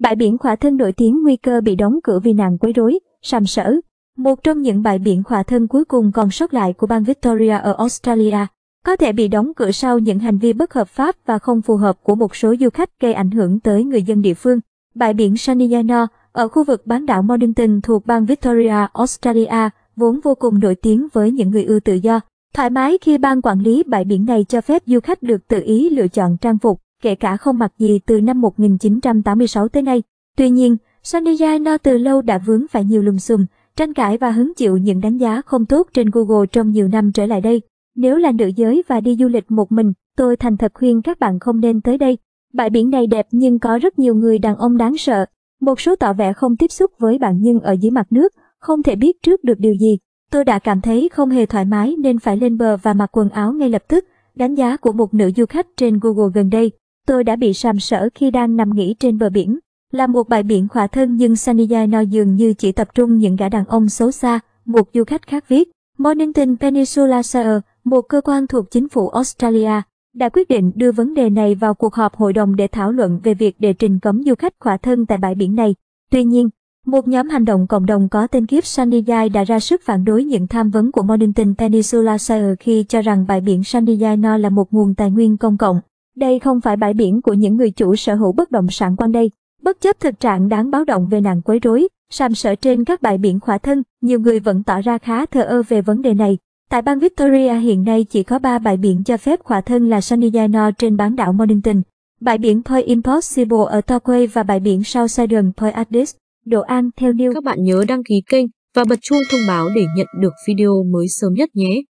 Bãi biển khỏa thân nổi tiếng nguy cơ bị đóng cửa vì nạn quấy rối, sàm sỡ. Một trong những bãi biển khỏa thân cuối cùng còn sót lại của bang Victoria ở Australia, có thể bị đóng cửa sau những hành vi bất hợp pháp và không phù hợp của một số du khách gây ảnh hưởng tới người dân địa phương. Bãi biển Saniano ở khu vực bán đảo Mornington thuộc bang Victoria, Australia, vốn vô cùng nổi tiếng với những người ưa tự do. Thoải mái khi ban quản lý bãi biển này cho phép du khách được tự ý lựa chọn trang phục, kể cả không mặc gì từ năm 1986 tới nay. Tuy nhiên, Sony Yano từ lâu đã vướng phải nhiều lùm xùm, tranh cãi và hứng chịu những đánh giá không tốt trên Google trong nhiều năm trở lại đây. Nếu là nữ giới và đi du lịch một mình, tôi thành thật khuyên các bạn không nên tới đây. Bãi biển này đẹp nhưng có rất nhiều người đàn ông đáng sợ. Một số tỏ vẻ không tiếp xúc với bạn nhưng ở dưới mặt nước, không thể biết trước được điều gì. Tôi đã cảm thấy không hề thoải mái nên phải lên bờ và mặc quần áo ngay lập tức, đánh giá của một nữ du khách trên Google gần đây. Tôi đã bị sàm sỡ khi đang nằm nghỉ trên bờ biển. Là một bãi biển khỏa thân nhưng Saniyano dường như chỉ tập trung những gã đàn ông xấu xa, một du khách khác viết. Mornington Peninsula Shire, một cơ quan thuộc chính phủ Australia, đã quyết định đưa vấn đề này vào cuộc họp hội đồng để thảo luận về việc đề trình cấm du khách khỏa thân tại bãi biển này. Tuy nhiên, một nhóm hành động cộng đồng có tên kiếp Sandiyai đã ra sức phản đối những tham vấn của Mornington Peninsula Shire khi cho rằng bãi biển Sandiyai No là một nguồn tài nguyên công cộng. Đây không phải bãi biển của những người chủ sở hữu bất động sản quanh đây. Bất chấp thực trạng đáng báo động về nạn quấy rối, sàm sở trên các bãi biển khỏa thân, nhiều người vẫn tỏ ra khá thờ ơ về vấn đề này. Tại bang Victoria hiện nay chỉ có 3 bãi biển cho phép khỏa thân là Sunnydale trên bán đảo Mornington, bãi biển Point Impossible ở Torquay và bãi biển South Sidon Point Addis. Đồ An theo New. Các bạn nhớ đăng ký kênh và bật chuông thông báo để nhận được video mới sớm nhất nhé.